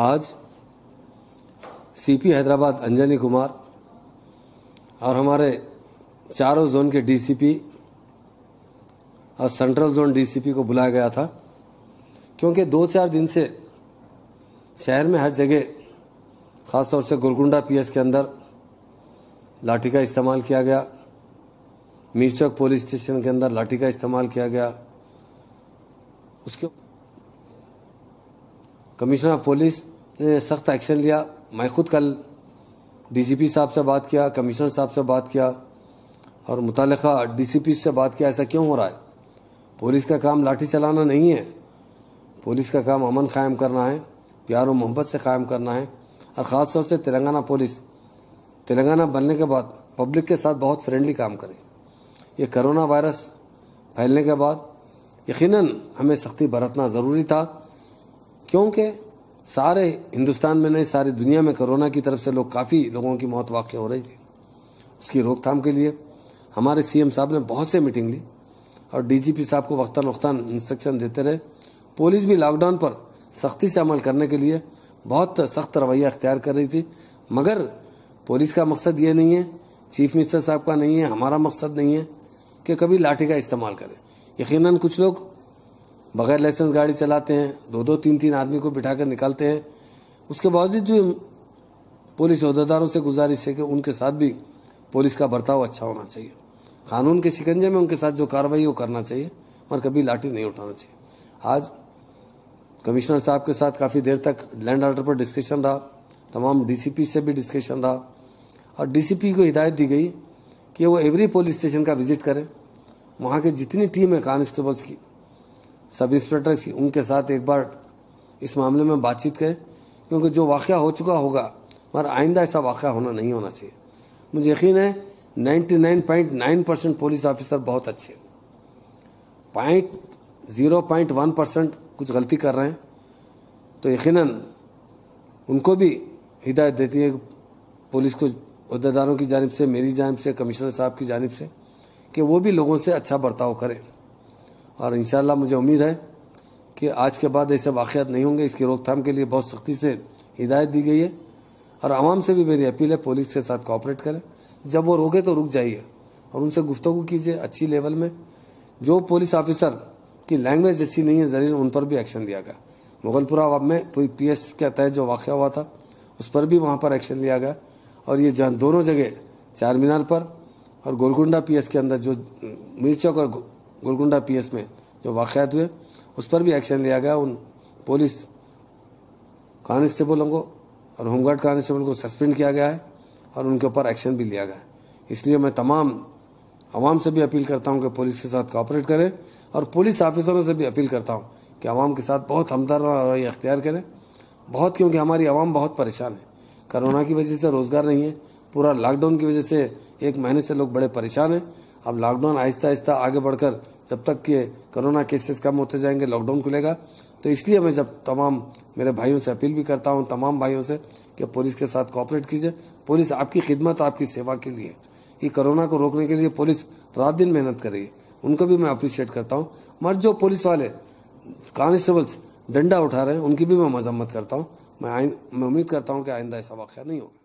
आज सीपी हैदराबाद अंजनी कुमार और हमारे चारों जोन के डीसीपी और सेंट्रल जोन डीसीपी को बुलाया गया था क्योंकि दो चार दिन से शहर में हर जगह ख़ासतौर से गोलकुंडा पीएस के अंदर लाठी का इस्तेमाल किया गया मीरचौक पुलिस स्टेशन के अंदर लाठी का इस्तेमाल किया गया उसके कमिश्नर ऑफ पुलिस ने सख्त एक्शन लिया मैं खुद कल डीसीपी साहब से बात किया कमिश्नर साहब से बात किया और मुतल डीसीपी से बात किया ऐसा क्यों हो रहा है पुलिस का काम लाठी चलाना नहीं है पुलिस का काम अमन कायम करना है प्यार और मोहब्बत से कायम करना है और ख़ास तौर से तेलंगाना पुलिस तेलंगाना बनने के बाद पब्लिक के साथ बहुत फ्रेंडली काम करे ये करोना वायरस फैलने के बाद यकीनन हमें सख्ती बरतना ज़रूरी था क्योंकि सारे हिंदुस्तान में नहीं सारी दुनिया में कोरोना की तरफ से लोग काफ़ी लोगों की मौत वाक़ हो रही थी उसकी रोकथाम के लिए हमारे सीएम साहब ने बहुत से मीटिंग ली और डीजीपी साहब को वक्ता वक्ता इंस्ट्रक्शन देते रहे पुलिस भी लॉकडाउन पर सख्ती से अमल करने के लिए बहुत सख्त रवैया अख्तियार कर रही थी मगर पुलिस का मकसद ये नहीं है चीफ मिनिस्टर साहब का नहीं है हमारा मकसद नहीं है कि कभी लाठी का इस्तेमाल करें यकीनन कुछ लोग बगैर लाइसेंस गाड़ी चलाते हैं दो दो तीन तीन आदमी को बिठा कर निकालते हैं उसके बावजूद भी पुलिस अहदेदारों से गुजारिश है कि उनके साथ भी पुलिस का बर्ताव अच्छा होना चाहिए कानून के शिकंजे में उनके साथ जो कार्रवाई वो करना चाहिए और कभी लाठी नहीं उठाना चाहिए आज कमिश्नर साहब के साथ काफ़ी देर तक लैंड ऑर्डर पर डिस्कशन रहा तमाम डीसीपी से भी डिस्कशन रहा और डीसीपी को हिदायत दी गई कि वो एवरी पुलिस स्टेशन का विजिट करें वहाँ के जितनी टीम है कॉन्स्टेबल्स की सब इंस्पेक्टर उनके साथ एक बार इस मामले में बातचीत करें क्योंकि जो वाक़ हो चुका होगा और आइंदा ऐसा वाक़ होना नहीं होना चाहिए मुझे यकीन है 99.9 परसेंट पुलिस ऑफिसर बहुत अच्छे point zero point one percent कुछ गलती कर रहे हैं तो यकीन उनको भी हिदायत देती है पुलिस को अहदेदारों की जानब से मेरी जानब से कमिश्नर साहब की जानब से कि वो भी लोगों से अच्छा बर्ताव करें और इन मुझे उम्मीद है कि आज के बाद ऐसे वाक़ात नहीं होंगे इसकी रोकथाम के लिए बहुत सख्ती से हिदायत दी गई है और आवाम से भी मेरी अपील है पुलिस के साथ कॉपरेट करें जब वो रोके तो रुक जाइए और उनसे गुफ्तु कीजिए अच्छी लेवल में जो पुलिस ऑफिसर की लैंग्वेज अच्छी नहीं है जरिए उन पर भी एक्शन लिया गया मुगलपुरा में पूरी पी एस के तहत जो वाक़ हुआ था उस पर भी वहाँ पर एक्शन लिया गया और ये जहाँ दोनों जगह चार मीनार पर और गोलकुंडा पी एस के अंदर जो मीर चौक और गोलकुंडा पीएस में जो वाक़ात हुए उस पर भी एक्शन लिया गया उन पुलिस कांस्टेबलों को और होमगार्ड कांस्टेबल को सस्पेंड किया गया है और उनके ऊपर एक्शन भी लिया गया है इसलिए मैं तमाम आवाम से भी अपील करता हूँ कि पुलिस के साथ कॉपरेट करें और पुलिस ऑफिसरों से भी अपील करता हूँ कि आवाम के साथ बहुत हमदर्रा रवैया अख्तियार करें बहुत क्योंकि हमारी आवाम बहुत परेशान है करोना की वजह से रोज़गार नहीं है पूरा लॉकडाउन की वजह से एक महीने से लोग बड़े परेशान हैं अब लॉकडाउन आहिस्ता आहिस्ता आगे बढ़कर जब तक कि कोरोना केसेस कम होते जाएंगे लॉकडाउन खुलेगा तो इसलिए मैं जब तमाम मेरे भाइयों से अपील भी करता हूँ तमाम भाइयों से कि पुलिस के साथ कॉपरेट कीजिए पुलिस आपकी खिदमत आपकी सेवा के लिए ये कोरोना को रोकने के लिए पुलिस रात दिन मेहनत कर रही है उनको भी मैं अप्रिशिएट करता हूँ मगर जो पुलिस वाले कॉन्स्टेबल्स डंडा उठा रहे हैं उनकी भी मैं मजम्मत करता हूँ मैं मैं उम्मीद करता हूँ कि आइंदा ऐसा वाक़ नहीं होगा